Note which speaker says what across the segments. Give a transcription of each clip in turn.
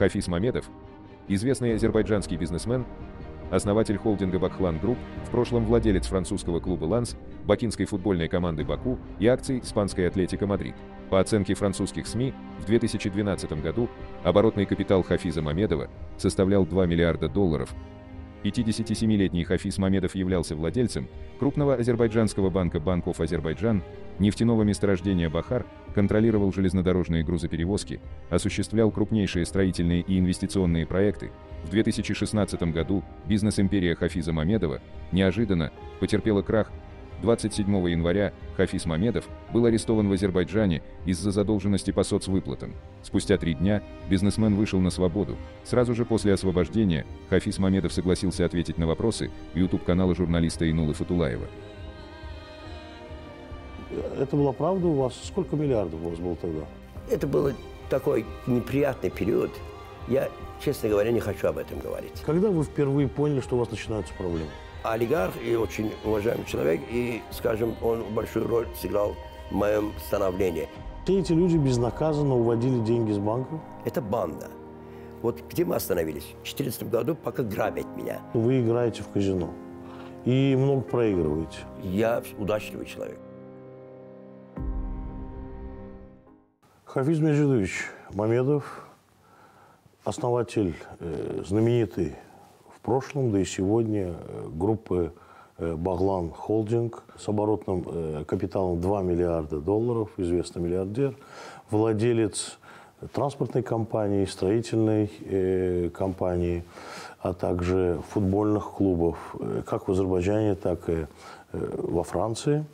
Speaker 1: Хафиз Мамедов, известный азербайджанский бизнесмен, основатель холдинга Бакхлан Групп, в прошлом владелец французского клуба «Ланс», бакинской футбольной команды «Баку» и акций испанской «Атлетика Мадрид». По оценке французских СМИ, в 2012 году оборотный капитал Хафиза Мамедова составлял 2 миллиарда долларов, 57-летний Хафиз Мамедов являлся владельцем крупного азербайджанского банка Bank of Азербайджан, нефтяного месторождения Бахар, контролировал железнодорожные грузоперевозки, осуществлял крупнейшие строительные и инвестиционные проекты. В 2016 году бизнес-империя Хафиза Мамедова неожиданно потерпела крах 27 января Хафиз Мамедов был арестован в Азербайджане из-за задолженности по соцвыплатам. Спустя три дня бизнесмен вышел на свободу. Сразу же после освобождения Хафиз Мамедов согласился ответить на вопросы YouTube-канала журналиста Инулы Фатулаева.
Speaker 2: Это была правда у вас? Сколько миллиардов у вас было тогда?
Speaker 1: Это был такой
Speaker 2: неприятный период. Я,
Speaker 1: честно говоря, не хочу об этом говорить. Когда вы впервые поняли, что у вас начинаются проблемы? олигарх и очень уважаемый человек, и, скажем, он большую роль сыграл в моем становлении.
Speaker 2: Все эти люди безнаказанно уводили деньги с банка? Это банда. Вот
Speaker 1: где мы остановились? В 2014 году пока грабят меня.
Speaker 2: Вы играете в казино и много проигрываете. Я удачливый человек. Хафиз Меджидович Мамедов, основатель э, знаменитой прошлом, да и сегодня э, группы э, Баглан Холдинг с оборотным э, капиталом 2 миллиарда долларов, известный миллиардер, владелец транспортной компании, строительной компании, а также футбольных клубов, как в Азербайджане, так и во Франции.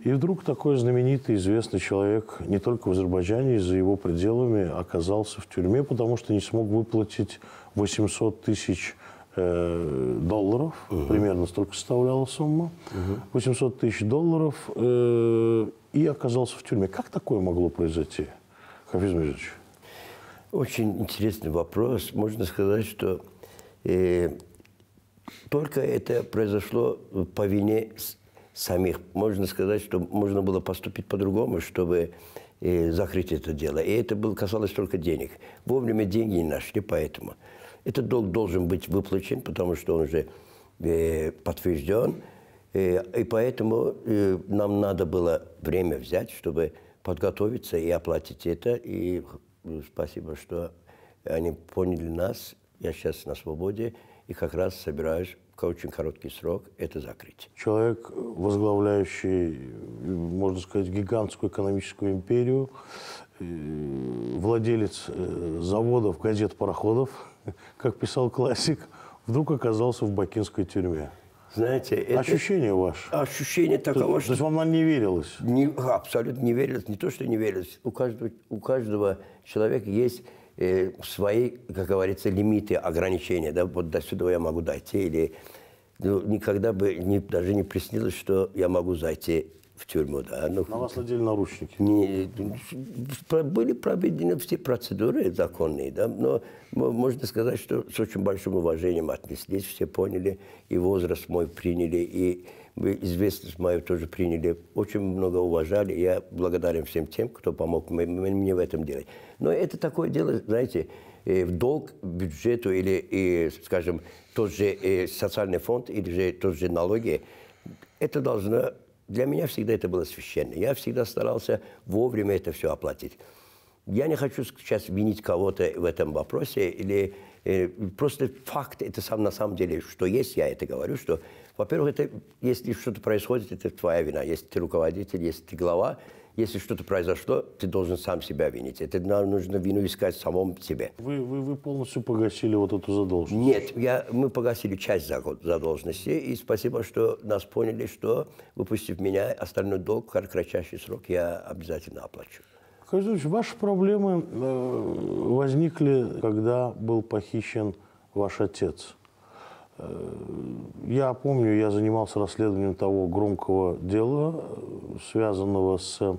Speaker 2: И вдруг такой знаменитый, известный человек не только в Азербайджане, за его пределами оказался в тюрьме, потому что не смог выплатить 800 тысяч Э, долларов, угу. примерно столько составляла сумма, угу. 800 тысяч долларов, э, и оказался в тюрьме. Как такое могло произойти, Хафиз Мирзович? Очень интересный вопрос.
Speaker 1: Можно сказать, что э, только это произошло по вине самих. Можно сказать, что можно было поступить по-другому, чтобы э, закрыть это дело. И это было, касалось только денег. Вовремя деньги не нашли, поэтому. Этот долг должен быть выплачен, потому что он же э, подтвержден. И, э, и поэтому э, нам надо было время взять, чтобы подготовиться и оплатить это. И э, спасибо, что они поняли нас. Я сейчас на свободе и как раз собираюсь в очень короткий срок это
Speaker 2: закрыть. Человек, возглавляющий, можно сказать, гигантскую экономическую империю, э, владелец заводов, газет, пароходов – как писал классик, вдруг оказался в бакинской тюрьме. Знаете, это... Ощущение ваше?
Speaker 1: Ощущение такого, то, что... То есть
Speaker 2: вам она не верилось? Не, абсолютно не верилось. Не то,
Speaker 1: что не верилось. У каждого, у каждого человека есть э, свои, как говорится, лимиты, ограничения. Да? Вот до сюда я могу дойти. Или ну, никогда бы не, даже не приснилось, что я могу зайти в тюрьму. Да. Но... Ну. На вас надели наручники? Не, были проведены все процедуры законные, да, но можно сказать, что с очень большим уважением отнеслись, все поняли, и возраст мой приняли, и известность мою тоже приняли, очень много уважали. Я благодарен всем тем, кто помог мне в этом деле. Но это такое дело, знаете, э, в долг бюджету или, э, скажем, тот же э, социальный фонд или же тот же налоги, это должно для меня всегда это было священно. Я всегда старался вовремя это все оплатить. Я не хочу сейчас винить кого-то в этом вопросе или, или э, просто факт это сам на самом деле, что есть, я это говорю, что, во-первых, это если что-то происходит, это твоя вина. Если ты руководитель, если ты глава, если что-то произошло, ты должен сам себя винить. Это нам нужно вину искать в самом себе.
Speaker 2: Вы, вы, вы полностью
Speaker 1: погасили вот эту задолженность? Нет, я, мы погасили часть задолженности. И спасибо, что нас поняли, что, выпустив меня, остальной долг в кратчайший срок я обязательно
Speaker 2: оплачу. Казович, ваши проблемы э, возникли, когда был похищен ваш отец. Э, я помню, я занимался расследованием того громкого дела, э, связанного с э,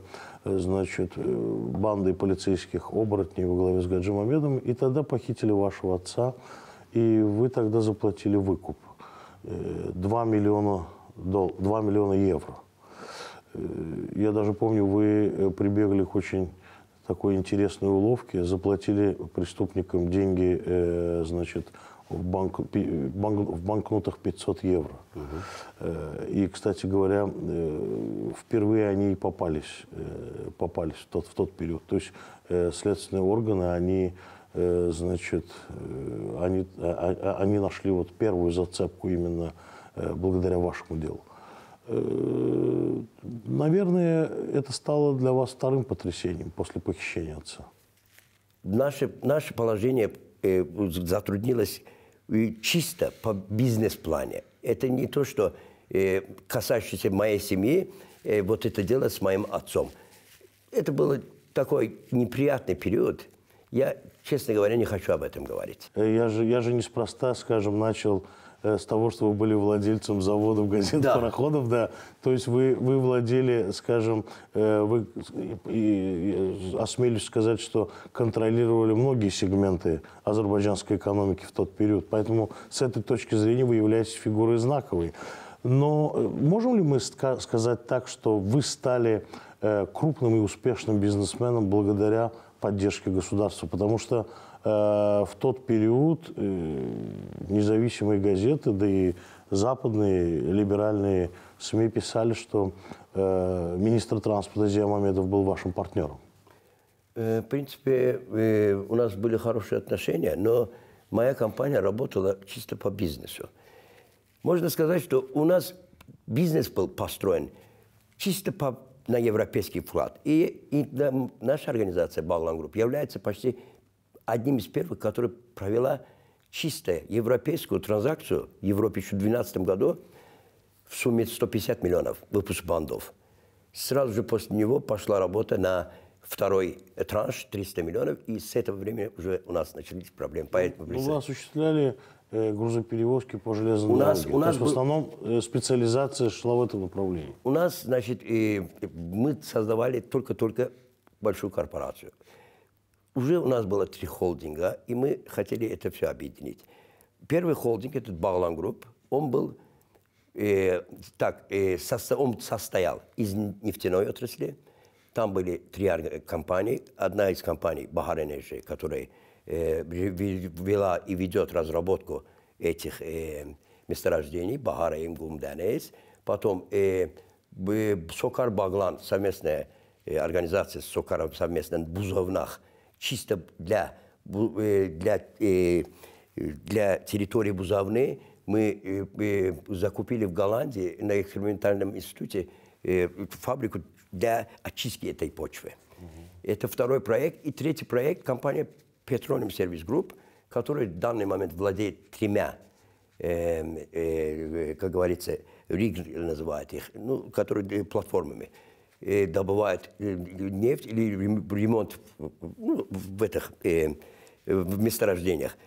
Speaker 2: значит, бандой полицейских оборотней во главе с Гаджим Амедом, и тогда похитили вашего отца, и вы тогда заплатили выкуп. 2 миллиона, дол 2 миллиона евро. Я даже помню, вы прибегли к очень такой интересной уловке, заплатили преступникам деньги, значит, в, банк, в банкнотах 500 евро. Угу. И, кстати говоря, э, впервые они и попались, э, попались в тот, в тот период. То есть следственные органы, они значит, они, а, а, а, они нашли вот первую зацепку именно благодаря вашему делу. Наверное, это стало для вас вторым потрясением после похищения отца. Наше, наше положение
Speaker 1: затруднилось и э, чисто по бизнес-плане. Это не то, что э, касающееся моей семьи, э, вот это дело с моим отцом. Это
Speaker 2: был такой неприятный период. Я, честно говоря, не хочу об этом говорить. Э, я же, я же неспроста, скажем, начал Э, с того, что вы были владельцем заводов, газет, да. пароходов, да. То есть вы, вы владели, скажем, э, вы, и, и, э, осмелюсь сказать, что контролировали многие сегменты азербайджанской экономики в тот период. Поэтому с этой точки зрения вы являетесь фигурой знаковой. Но можем ли мы сказать так, что вы стали крупным и успешным бизнесменом благодаря поддержке государства? Потому что Э, в тот период э, независимые газеты, да и западные либеральные СМИ писали, что э, министр транспорта Зия Мамедов был вашим партнером.
Speaker 1: В принципе, у нас были хорошие отношения, но моя компания работала чисто по бизнесу. Можно сказать, что у нас бизнес был построен чисто по, на европейский вклад. И, и наша организация «Баллан Групп» является почти одним из первых, которая провела чистую европейскую транзакцию в Европе еще в 2012 году в сумме 150 миллионов выпуск бандов. Сразу же после него пошла работа на второй транш 300 миллионов, и с этого времени уже у нас начались проблемы. Поэтому ну, вы
Speaker 2: осуществляли э, грузоперевозки по железной у дороге. Нас, у нас был... в основном
Speaker 1: э, специализация шла в этом направлении. У нас, значит, и мы создавали только-только большую корпорацию уже у нас было три холдинга, и мы хотели это все объединить. Первый холдинг, этот Баглан Групп, он был э, так, э, состо, он состоял из нефтяной отрасли. Там были три компании. Одна из компаний, Бахар Энерджи, которая э, вела и ведет разработку этих э, месторождений, Бахара и Мгумданес. Потом э, Сокар Баглан, совместная э, организация с Сокаром, совместно Бузовнах – чисто для, э, для, э, для территории Бузовны мы э, закупили в Голландии на экспериментальном институте фабрику для очистки этой почвы. Это второй проект. И третий проект – компания Petroleum Service Group, которая в данный момент владеет тремя, э, э, как говорится, риг называют их, ну, которые платформами – Э, добывают э, нефть или ремонт ну, в этих э, в месторождениях.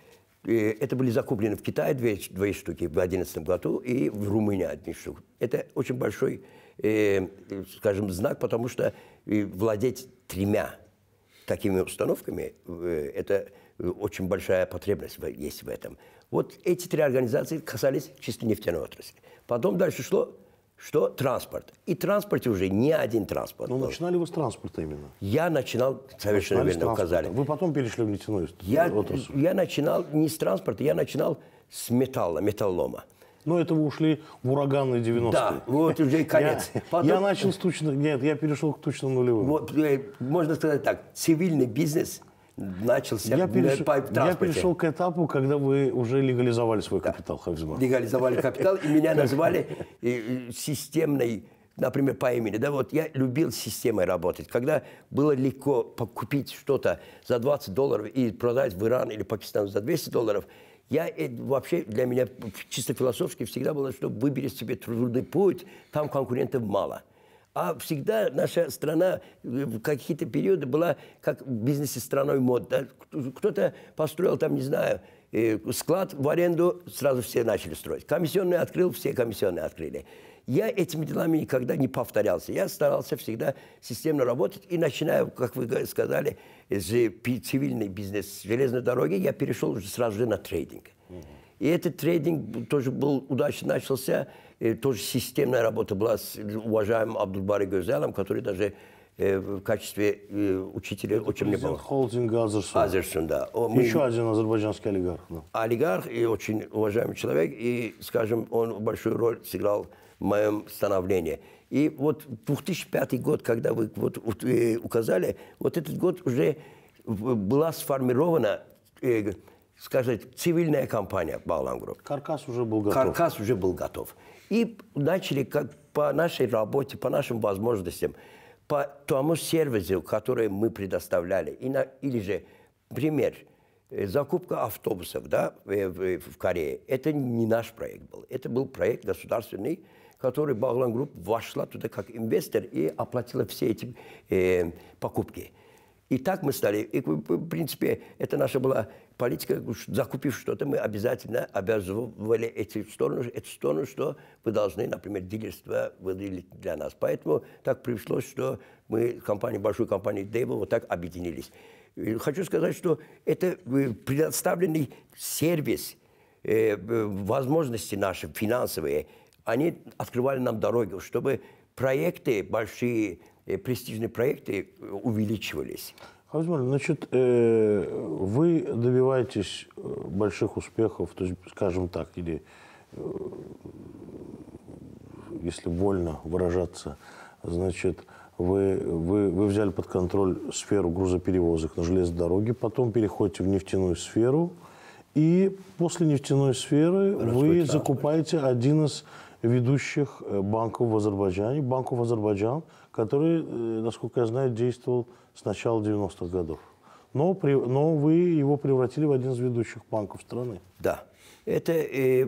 Speaker 1: Это были закуплены в Китае две, две штуки в 2011 году и в Румынии одни штуки. Это очень большой, э, скажем, знак, потому что владеть тремя такими установками э, это очень большая потребность есть в этом. Вот эти три организации касались чисто нефтяной отрасли. Потом дальше шло что? Транспорт. И транспорте уже не один транспорт. Но ну, начинали вы с транспорта именно. Я начинал, совершенно начинали верно указали. Вы потом перешли в нефтяную я, Я начинал не с транспорта, я начинал с металла, металлолома. Но это вы ушли в ураганные 90-е. Да, вот уже и конец. Я, Потом... я начал с
Speaker 2: тучных, нет, я перешел к тучным нулевым. Вот, э,
Speaker 1: можно сказать так, цивильный бизнес начал я переш... по транспорте. Я перешел
Speaker 2: к этапу, когда вы уже легализовали свой капитал, да. Хафизман. Легализовали капитал, и меня назвали
Speaker 1: э, э, системной например, по имени. Да, вот я любил системой работать. Когда было легко покупить что-то за 20 долларов и продать в Иран или Пакистан за 200 долларов, я э, вообще для меня чисто философски всегда было, что выбери себе трудный путь, там конкурентов мало – а всегда наша страна э, в какие-то периоды была как в бизнесе страной мод. Да? Кто-то построил там, не знаю, э, склад в аренду, сразу все начали строить. Комиссионный открыл, все комиссионные открыли. Я этими делами никогда не повторялся. Я старался всегда системно работать. И начиная, как вы сказали, с э, цивильный бизнес, с железной дороги, я перешел уже сразу же на трейдинг. Mm И этот трейдинг тоже был удачно начался. Э, тоже системная работа была с уважаемым Абдулбари Гюзелом, который даже э, в качестве э, учителя Это очень мне был. холдинга Азерсон. Азерсон, да. мы... Еще один
Speaker 2: азербайджанский олигарх.
Speaker 1: Да. Олигарх и очень уважаемый человек. И, скажем, он большую роль сыграл в моем становлении. И вот 2005 год, когда вы вот, указали, вот этот год уже была сформирована, скажем, цивильная компания Балангрупп. Каркас уже был готов. Каркас уже был готов. И начали как по нашей работе, по нашим возможностям, по тому сервису, который мы предоставляли, и на, или же, пример, э, закупка автобусов да, э, в, в Корее, это не наш проект был, это был проект государственный, который Баглан Групп вошла туда как инвестор и оплатила все эти э, покупки. И так мы стали, и, в принципе, это наша была политика, закупив что-то, мы обязательно обязывали эти стороны, эту сторону, что вы должны, например, дилерство выделить для нас. Поэтому так пришлось, что мы, компания, большую компанию Дейбл, вот так объединились. И хочу сказать, что это э, предоставленный сервис, э, возможности наши финансовые, они открывали нам дороги, чтобы проекты, большие э, престижные проекты
Speaker 2: увеличивались. Хазмуль, значит, э, вы добиваетесь э, больших успехов, то есть, скажем так, или, э, если больно выражаться, значит, вы, вы, вы взяли под контроль сферу грузоперевозок на железной дороге, потом переходите в нефтяную сферу, и после нефтяной сферы Растут вы закупаете один из ведущих банков в Азербайджане, банков Азербайджан, который, э, насколько я знаю, действовал с начала 90-х годов. Но, при, но вы его превратили в один из ведущих банков страны.
Speaker 1: Да. Это, э, э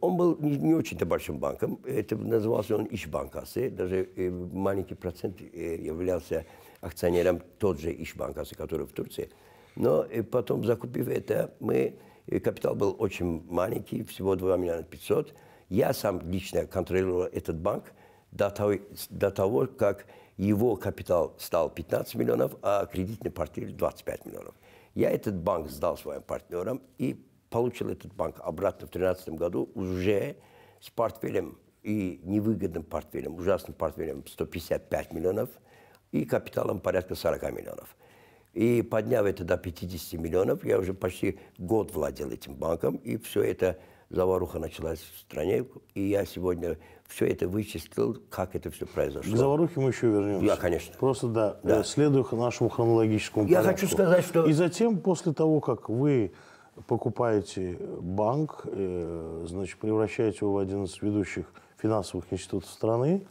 Speaker 1: он был не, не очень-то большим банком. Это назывался он Ишбанкасы. Даже э, маленький процент э, являлся акционером тот же Ишбанкасы, который в Турции. Но э, потом, закупив это, мы, э, капитал был очень маленький, всего 2 миллиона 500. Я сам лично контролировал этот банк до того, до того как его капитал стал 15 миллионов, а кредитный портфель 25 миллионов. Я этот банк сдал своим партнерам и получил этот банк обратно в 2013 году уже с портфелем и невыгодным портфелем, ужасным портфелем 155 миллионов и капиталом порядка 40 миллионов. И подняв это до 50 миллионов, я уже почти год владел этим банком, и все это заваруха началась в стране. И я сегодня
Speaker 2: все это вычислил, как это все произошло. К заварухе мы еще вернемся. Я, конечно. Просто, да, да. следуя нашему хронологическому Я хочу сказать, что... И затем, после того, как вы покупаете банк, э, значит, превращаете его в один из ведущих финансовых институтов страны,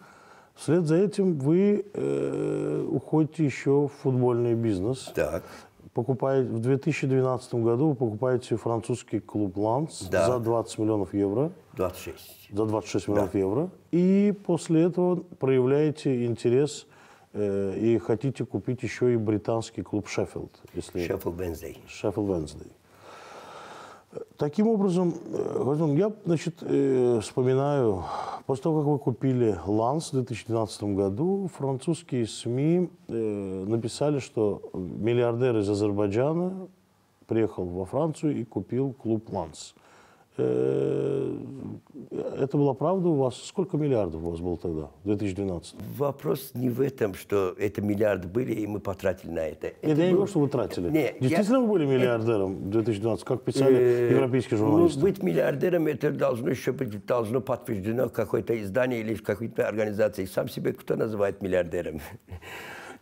Speaker 2: вслед за этим вы э, уходите еще в футбольный бизнес. Так покупаете, в 2012 году вы покупаете французский клуб «Ланс» да. за 20 миллионов евро. 26. За 26 миллионов да. евро. И после этого проявляете интерес э, и хотите купить еще и британский клуб «Шеффилд». Если... «Шеффилд Венздей». «Шеффилд Венздей». Таким образом, э, я значит, э, вспоминаю, после того, как вы купили «Ланс» в 2012 году, французские СМИ э, написали, что миллиардер из Азербайджана приехал во Францию и купил клуб «Ланс». Э, это была правда у вас? Сколько миллиардов у вас было тогда, в 2012? Вопрос не в этом, что это миллиарды были, и мы потратили на это. Нет, это я не говорю, что вы тратили. Не. Действительно я... вы были миллиардером в 2012, как писали э... европейские ну, журналисты? Ну, быть
Speaker 1: миллиардером, это должно еще быть должно подтверждено в какое-то издание или в какой-то организации. Сам себе кто называет миллиардером?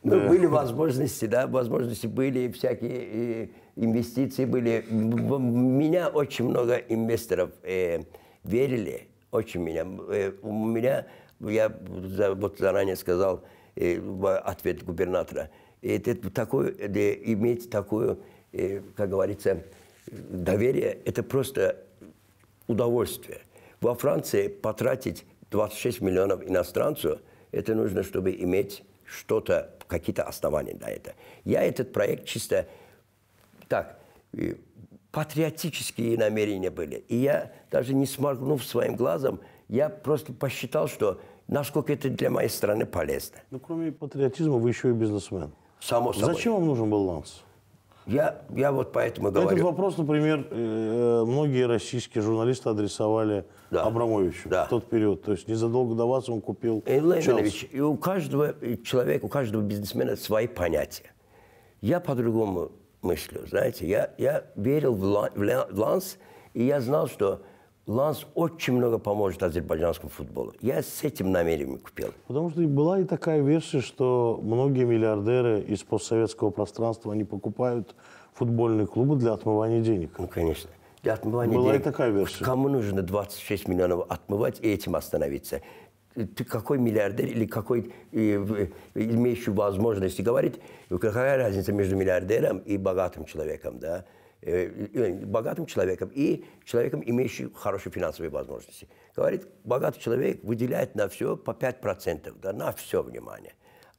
Speaker 1: Ну, были возможности, да, возможности были всякие инвестиции были. В меня очень много инвесторов э, верили, очень меня. Э, у меня, я за, вот заранее сказал э, в ответ губернатора, и это такое, э, иметь такую, э, как говорится, доверие, это просто удовольствие. Во Франции потратить 26 миллионов иностранцу, это нужно, чтобы иметь что-то, какие-то основания для этого Я этот проект чисто так, патриотические намерения были. И я, даже не сморгнув своим глазом, я просто посчитал, что насколько это для моей страны полезно.
Speaker 2: Ну, кроме патриотизма, вы еще и бизнесмен. Само собой. Зачем вам нужен баланс? Я, я вот поэтому говорю. Этот вопрос, например, э, многие российские журналисты адресовали да. Абрамовичу да. в тот период. То есть незадолго до вас он купил Ильич,
Speaker 1: и у каждого человека, у каждого бизнесмена свои понятия. Я по-другому мыслью. Знаете, я, я верил в, Лан, в Ланс, и я знал, что Ланс очень много поможет азербайджанскому футболу. Я с этим намерением купил.
Speaker 2: Потому что была и такая версия, что многие миллиардеры из постсоветского пространства, не покупают футбольные клубы для отмывания денег. Ну, конечно. Для отмывания Была денег. и
Speaker 1: такая версия. Кому нужно 26 миллионов отмывать и этим остановиться? ты какой миллиардер или какой имеющий возможности говорить, какая разница между миллиардером и богатым человеком, да? Э, э, богатым человеком и человеком, имеющим хорошие финансовые возможности. Говорит, богатый человек выделяет на все по 5%, да, на все внимание.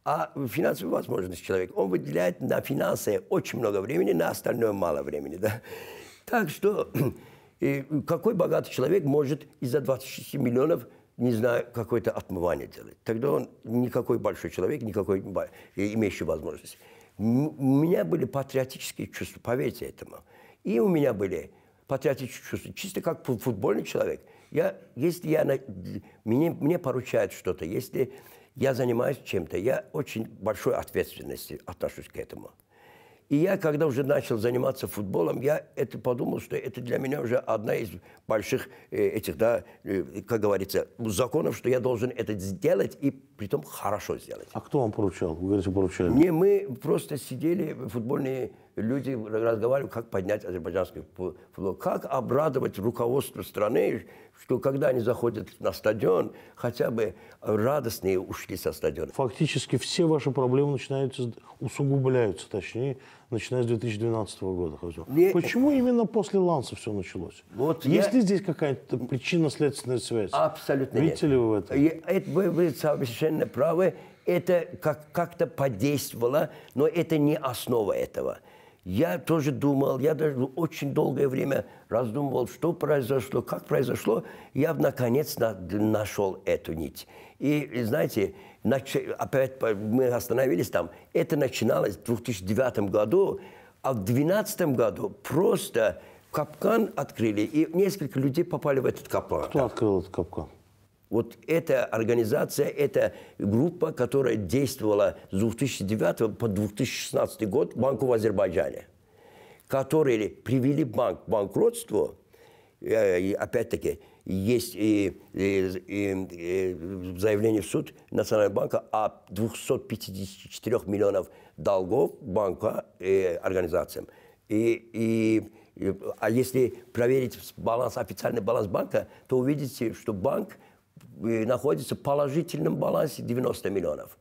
Speaker 1: А финансовые возможности человек он выделяет на финансы очень много времени, на остальное мало времени. Да? Так что какой богатый человек может из-за 26 миллионов не знаю, какое-то отмывание делать. Тогда он никакой большой человек, никакой имеющий возможность. У меня были патриотические чувства, поверьте этому. И у меня были патриотические чувства. Чисто как футбольный человек. Я, если я, мне, мне поручают что-то, если я занимаюсь чем-то, я очень большой ответственности отношусь к этому. И я, когда уже начал заниматься футболом, я это подумал, что это для меня уже одна из больших э, этих, да, э, как говорится, законов, что я должен это сделать и при том хорошо сделать.
Speaker 2: А кто вам поручал? Вы говорите, поручали. Не, мы
Speaker 1: просто сидели, футбольные люди разговаривали, как поднять азербайджанский футбол, как обрадовать руководство страны, что когда они заходят на стадион,
Speaker 2: хотя бы радостные ушли со стадиона. Фактически все ваши проблемы начинаются, усугубляются, точнее, начиная с 2012 года. Мне... Почему именно после Ланса все началось? Вот Есть я... ли здесь какая-то причинно-следственная связь? Абсолютно Видите нет. ли вы
Speaker 1: это вы, вы совершенно правы. Это как, как-то подействовало, но это не основа этого. Я тоже думал, я даже очень долгое время раздумывал, что произошло, как произошло. Я, наконец, нашел эту нить. И, знаете, нач... опять мы остановились там. Это начиналось в 2009 году, а в 2012 году просто капкан открыли, и несколько людей попали в этот капкан. Кто открыл этот капкан? Вот эта организация, эта группа, которая действовала с 2009 по 2016 год банку в Азербайджане, которые привели банк к банкротству, э, опять-таки, есть и, и, и, и заявление в суд Национального банка о 254 миллионов долгов банка э, и организациям. И, и, а если проверить баланс, официальный баланс банка, то увидите, что банк – Э, находится в положительном балансе 90 миллионов.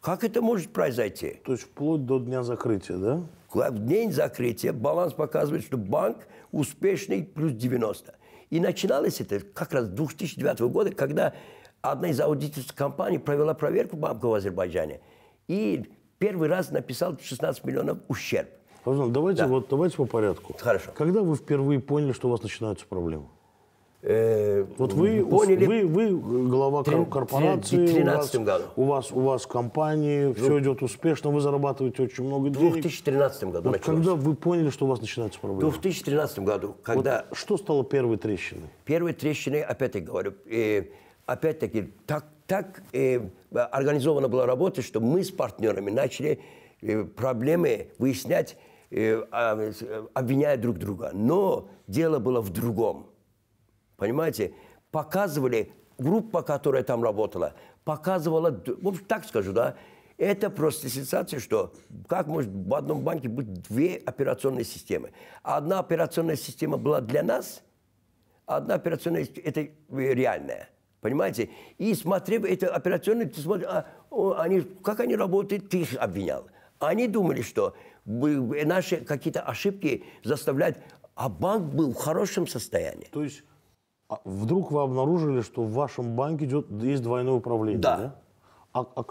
Speaker 1: Как это может произойти? То есть вплоть до дня закрытия, да? В день закрытия баланс показывает, что банк успешный плюс 90. И начиналось это как раз 2009 года, когда одна из аудиторских компаний провела проверку банка в Азербайджане. И первый раз написал
Speaker 2: 16 миллионов ущерб. Пожалуйста, давайте, да. вот, давайте по порядку. Хорошо. Когда вы впервые поняли, что у вас начинаются проблемы? Э, вот вы, поняли, вы, вы э, глава корпорации, 13 у, вас, году. у вас у вас компании, ну, все идет успешно, вы зарабатываете очень много денег. В 2013 году вот Когда вы поняли, что у вас начинаются проблемы? В
Speaker 1: 2013 году, когда... Вот что стало первой трещиной? Первой трещиной, опять-таки говорю, э, опять-таки, так, так э, организована была работа, что мы с партнерами начали э, проблемы выяснять, э, а, э обвиняя друг друга. Но дело было в другом понимаете, показывали, группа, которая там работала, показывала, в так скажу, да, это просто сенсация, что как может в одном банке быть две операционные системы. Одна операционная система была для нас, одна операционная это э, реальная. Понимаете? И смотрев это операционные, ты смотришь, а, они, как они работают, ты их обвинял. Они думали, что наши какие-то ошибки заставляют, а банк был в
Speaker 2: хорошем состоянии. То есть а вдруг вы обнаружили, что в вашем банке идет, есть двойное управление, да? да? А, а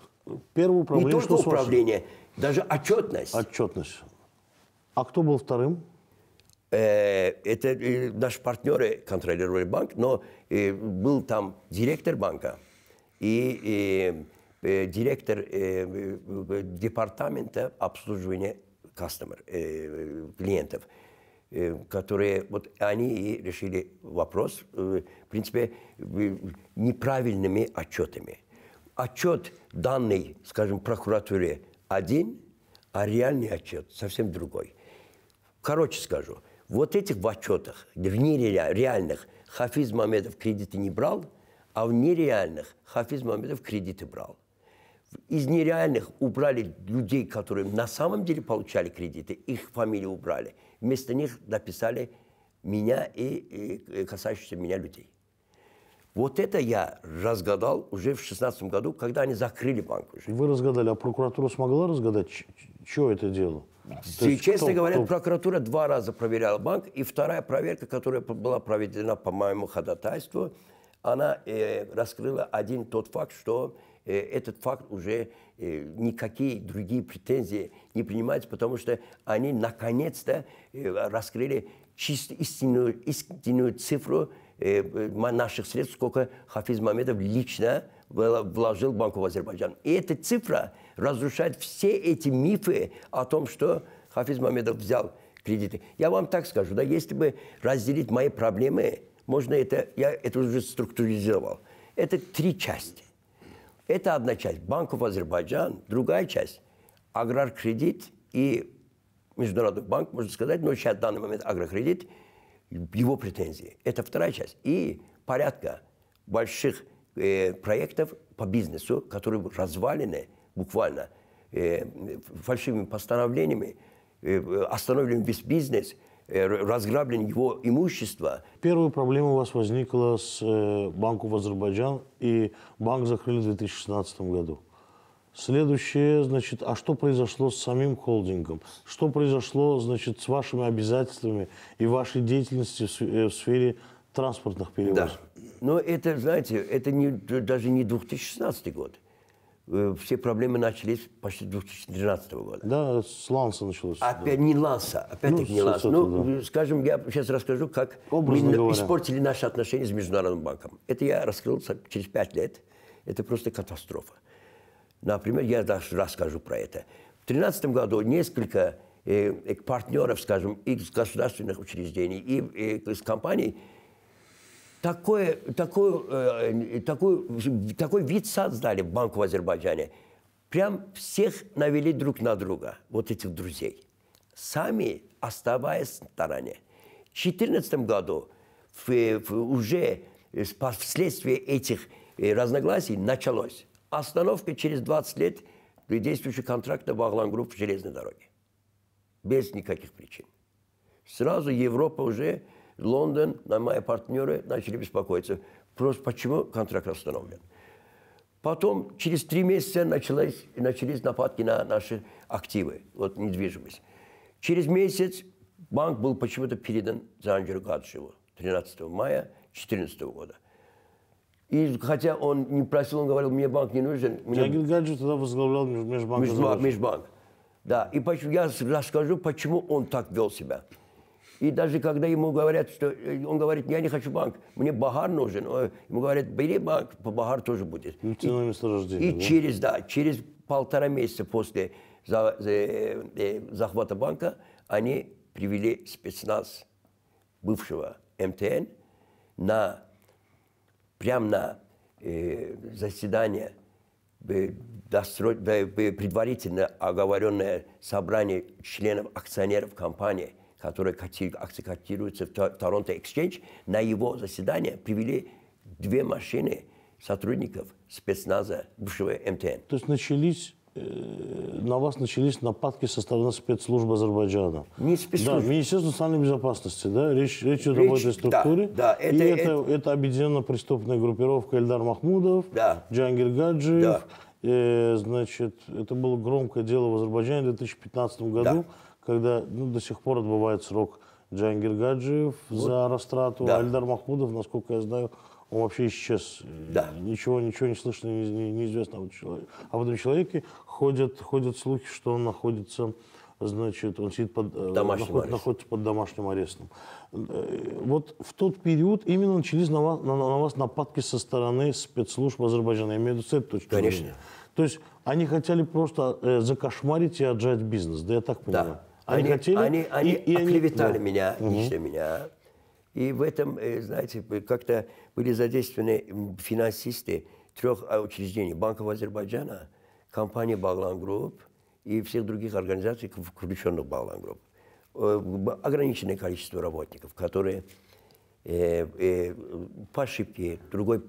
Speaker 2: первое управление Не только что управление, даже отчетность. Отчетность. А кто был вторым? Э, это
Speaker 1: э, наши партнеры контролировали банк, но э, был там директор банка и директор департамента обслуживания customer, клиентов – Э, которые вот они и решили вопрос, э, в принципе, неправильными отчетами. Отчет данный, скажем, прокуратуре один, а реальный отчет совсем другой. Короче скажу, вот этих в отчетах, в нереальных, Хафиз Мамедов кредиты не брал, а в нереальных Хафиз Мамедов кредиты брал. Из нереальных убрали людей, которые на самом деле получали кредиты, их фамилии убрали – Вместо них написали меня и, и касающихся меня людей. Вот это я разгадал уже в шестнадцатом году, когда они закрыли банк. Уже. Вы разгадали, а прокуратура смогла разгадать,
Speaker 2: что это дело? То есть, честно кто, говоря, кто...
Speaker 1: прокуратура два раза проверяла банк, и вторая проверка, которая была проведена по моему ходатайству, она э, раскрыла один тот факт, что э, этот факт уже Э, никакие другие претензии не принимаются, потому что они наконец-то э, раскрыли чистую истинную, истинную цифру э, наших средств, сколько Хафиз Мамедов лично вложил в Банку в Азербайджан. И эта цифра разрушает все эти мифы о том, что Хафиз Мамедов взял кредиты. Я вам так скажу, да, если бы разделить мои проблемы, можно это, я это уже структуризировал. Это три части. Это одна часть. Банков Азербайджан. Другая часть. Аграркредит и Международный банк, можно сказать, но сейчас в данный момент агрокредит, его претензии. Это вторая часть. И порядка больших э, проектов по бизнесу, которые развалины буквально э, фальшивыми постановлениями, э, остановлен весь бизнес – Э, разграблено его
Speaker 2: имущество. Первая проблема у вас возникла с э, банком в Азербайджан, и банк закрыли в 2016 году. Следующее, значит, а что произошло с самим холдингом? Что произошло, значит, с вашими обязательствами и вашей деятельностью в э, сфере транспортных перевозок? Да. Но это, знаете, это не, даже не
Speaker 1: 2016 год. Э, все проблемы начались почти 2013 года. Да, с Ланса началось. Опять да. не Ланса, опять-таки ну, не Ланса. Ну, да. скажем, я сейчас расскажу, как Образно мы говоря. испортили наши отношения с Международным банком. Это я раскрыл через пять лет. Это просто катастрофа. Например, я даже расскажу про это. В 2013 году несколько э, э партнеров, скажем, из государственных учреждений и э, из компаний – такое, такой э, такую, такой вид создали в банку в Азербайджане. Прям всех навели друг на друга, вот этих друзей. Сами оставаясь в стороне. В 2014 году в, э, в, уже вследствие э, этих э, разногласий началось. Остановка через 20 лет действующего контракта Баглангрупп в железной дороге. Без никаких причин. Сразу Европа уже Лондон, мои партнеры начали беспокоиться. Просто почему контракт остановлен? Потом через три месяца начались, начались нападки на наши активы, вот недвижимость. Через месяц банк был почему-то передан Занджеру Гаджеву 13 мая 2014 года. И хотя он не просил, он говорил, мне банк не нужен. Мне... Джагир Гаджи тогда возглавлял межбанк. Межбанк, межбанк. Да, и почему, я расскажу, почему он так вел себя. И даже когда ему говорят, что э, он говорит, я не хочу банк, мне Багар нужен, э, ему говорят, бери банк, по Багар тоже будет. Нефтяное ну, месторождение. И да? через, да, через полтора месяца после за, за, э, э, захвата банка они привели спецназ бывшего МТН на прямо на э, заседание предварительно оговоренное собрание членов акционеров компании которые акции котируются в Торонто Exchange, на его заседание привели две машины сотрудников спецназа бывшего МТН.
Speaker 2: То есть начались э, на вас начались нападки со стороны спецслужб Азербайджана. Не спецслужб. Да, Министерство национальной безопасности, да? Речь, речь идет об этой структуре. Да, да, это, и это, это, это объединенная преступная группировка Эльдар Махмудов, да, Джангир Гаджиев. Да. Э, значит, это было громкое дело в Азербайджане в 2015 году. Да когда ну, до сих пор отбывает срок Джангир Гаджиев вот. за растрату, да. а Махмудов, насколько я знаю, он вообще исчез. Да. Ничего, ничего не слышно, не, не, неизвестно об этом человеке. Об этом человеке ходят, ходят слухи, что он находится, значит, он сидит под, э, наход, находится под домашним арестом. Э, вот в тот период именно начались на вас, на, на вас нападки со стороны спецслужб Азербайджана. Я имею в виду с этой точки Конечно. зрения. То есть они хотели просто э, закошмарить и отжать бизнес, да я так понимаю. Да. Они, хотели... Они, они и, оклеветали и меня, да. лично угу. меня.
Speaker 1: И в этом, э, знаете, как-то были задействованы финансисты трех а, учреждений. Банков Азербайджана, компании «Баглан Групп» и всех других организаций, включенных в «Баглан Групп». Э, ограниченное количество работников, которые э, э, по ошибке, другой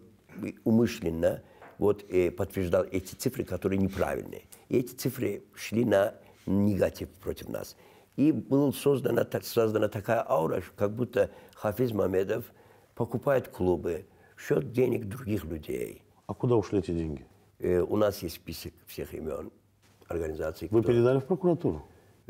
Speaker 1: э, умышленно вот, э, подтверждал эти цифры, которые неправильные. И эти цифры шли на негатив против нас. И была создана, создана такая аура, как будто Хафиз Мамедов покупает клубы в счет денег других людей. А куда ушли эти деньги? Э, у нас есть список всех имен организаций. Вы кто... передали
Speaker 2: в прокуратуру?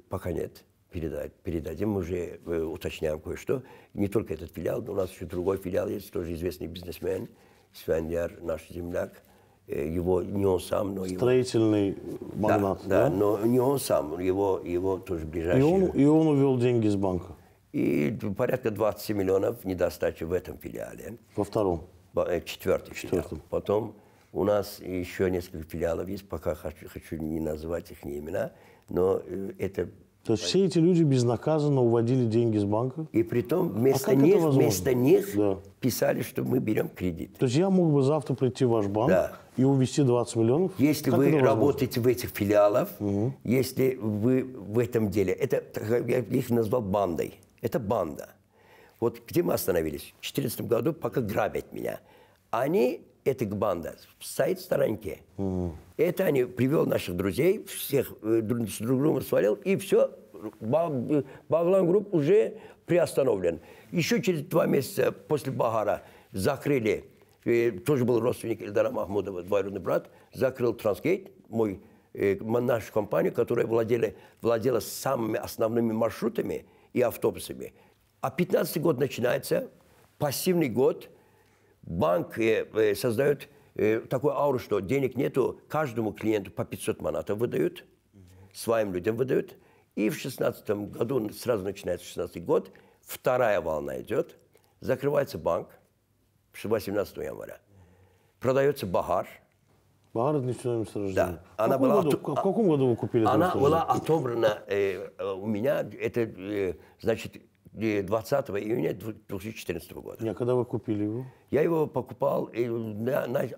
Speaker 1: Пока нет. Передать, передадим, мы уже э, уточняем кое-что. Не только этот филиал, но у нас еще другой филиал есть, тоже известный бизнесмен, Свендер, наш земляк Э, его не он сам, но Строительный его... магнат, да, да? да? но не он сам, его, его тоже ближайшие. И он, и он увел деньги из банка? И порядка 20 миллионов недостачи в этом филиале. Во втором? Э, четвертый филиал. Потом у нас еще несколько филиалов есть, пока хочу, хочу не называть их не имена, но э,
Speaker 2: это... То есть все эти люди безнаказанно уводили деньги с банка? И при том а вместо а них, вместо них да. писали, что мы берем кредит. То есть я мог бы завтра прийти в ваш банк, да и увести 20 миллионов. Если вы работаете
Speaker 1: в этих филиалах, угу. если вы в этом деле, это я их назвал бандой. Это банда. Вот где мы остановились? В 2014 году, пока грабят меня. Они, эта банда, стоит в сторонке. Угу. Это они привел наших друзей, всех э, друг с другом свалил, и все, Бавлан э, Групп уже приостановлен. Еще через два месяца после Багара закрыли Э, тоже был родственник Эльдара Махмудова, двоюродный брат, закрыл Трансгейт, мой, э, нашу компанию, которая владела, владела самыми основными маршрутами и автобусами. А 15 год начинается, пассивный год, банк э, э, создает э, такую ауру, что денег нету, каждому клиенту по 500 манатов выдают, своим людям выдают. И в 16 году, сразу начинается 16 год, вторая волна идет, закрывается банк, 18 января. Продается «Бахар».
Speaker 2: «Бахар» это нефтяное месторождение. Да. Она в, каком была, году, а в каком году вы купили Она была отобрана
Speaker 1: э, э, у меня, это, э, значит, 20 э, июня 2014 года.
Speaker 2: А когда вы купили его? Я его покупал, и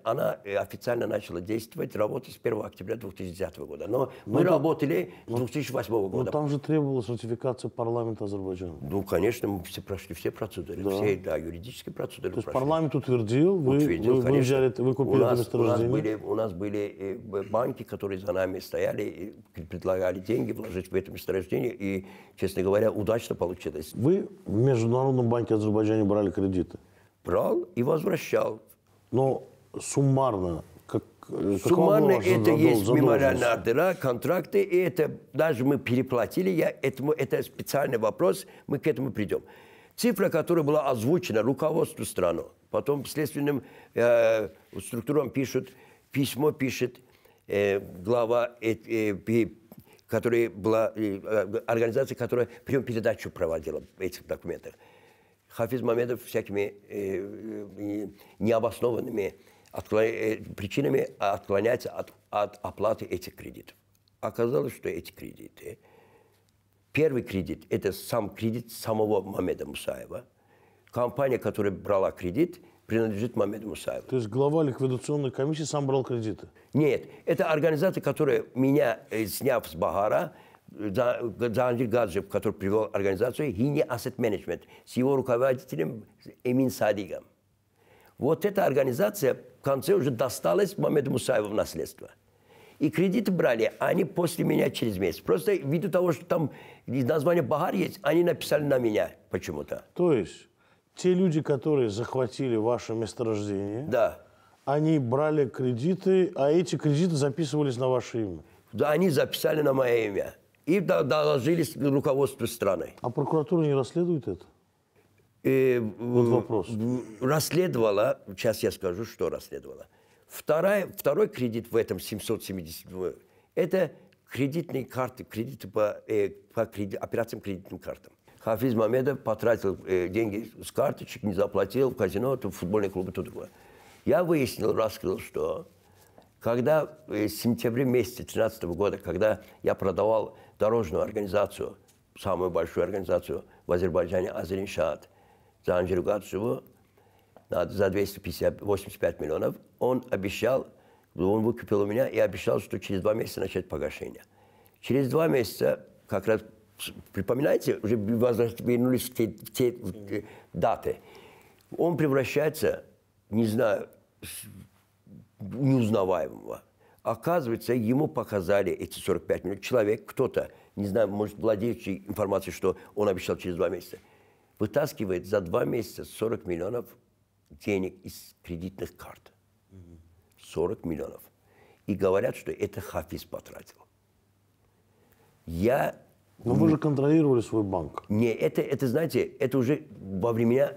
Speaker 1: она э, официально начала действовать, работать с 1 октября 2010 года. Но, ну мы там, работали с 2008
Speaker 2: года. Но там же требовалась ратификация парламента Азербайджана. Ну, конечно, мы все прошли все процедуры, да. все да, юридические процедуры То есть прошли. парламент утвердил, вы, утвердил, вы, вы, взяли, вы купили у нас, у нас были,
Speaker 1: у нас были э, банки, которые за нами стояли, и предлагали деньги вложить в это месторождение, и, честно говоря, удачно получилось.
Speaker 2: Вы в Международном банке Азербайджана брали кредиты? брал и возвращал. Но суммарно как, Суммарно это есть мемориальная
Speaker 1: дыра, контракты, и это даже мы переплатили, я, этому, это специальный вопрос, мы к этому придем. Цифра, которая была озвучена руководству страны, потом следственным э, структурам пишут, письмо пишет э, глава, э, э, которая была, э, организация, которая прием-передачу проводила в этих документах. Хафиз Мамедов всякими э, э, необоснованными э, причинами а отклоняется от, от оплаты этих кредитов. Оказалось, что эти кредиты, первый кредит – это сам кредит самого Мамеда Мусаева. Компания, которая брала кредит, принадлежит Мамеду Мусаеву. То есть глава ликвидационной комиссии сам брал кредиты? Нет, это организация, которая меня, сняв с Багара, Джангир Гаджев, который привел организацию Hini Asset Management с его руководителем Эмин Садигом. Вот эта организация в конце уже досталась Мамеду Мусаеву в наследство. И кредиты брали а они после меня через месяц. Просто ввиду того, что там название «Багар» есть, они написали на меня почему-то.
Speaker 2: То есть те люди, которые захватили ваше месторождение, да. они брали кредиты, а эти кредиты записывались на ваше имя? Да, они записали на мое имя и доложились руководству страны. А прокуратура не расследует это? И, э,
Speaker 1: вот вопрос. Расследовала, сейчас я скажу, что расследовала. Вторая, второй кредит в этом 772 это кредитные карты, кредиты по, э, по кредит, операциям кредитным картам. Хафиз Мамедов потратил э, деньги с карточек, не заплатил в казино, в футбольные клубы, то другое. Я выяснил, раскрыл, что когда э, в сентябре месяце 2013 года, когда я продавал дорожную организацию, самую большую организацию в Азербайджане, Азериншат, за Анжелу Гаджеву, за 285 миллионов, он обещал, он выкупил у меня и обещал, что через два месяца начать погашение. Через два месяца, как раз, припоминаете, уже вернулись в те, в те э, даты, он превращается, не знаю, неузнаваемого. Оказывается, ему показали эти 45 минут. Человек, кто-то, не знаю, может, владеющий информацией, что он обещал через два месяца, вытаскивает за два месяца 40 миллионов денег из кредитных карт. 40 миллионов. И говорят, что это Хафиз потратил. Я... Но вы же контролировали свой банк. Не, это, это, знаете, это уже во времена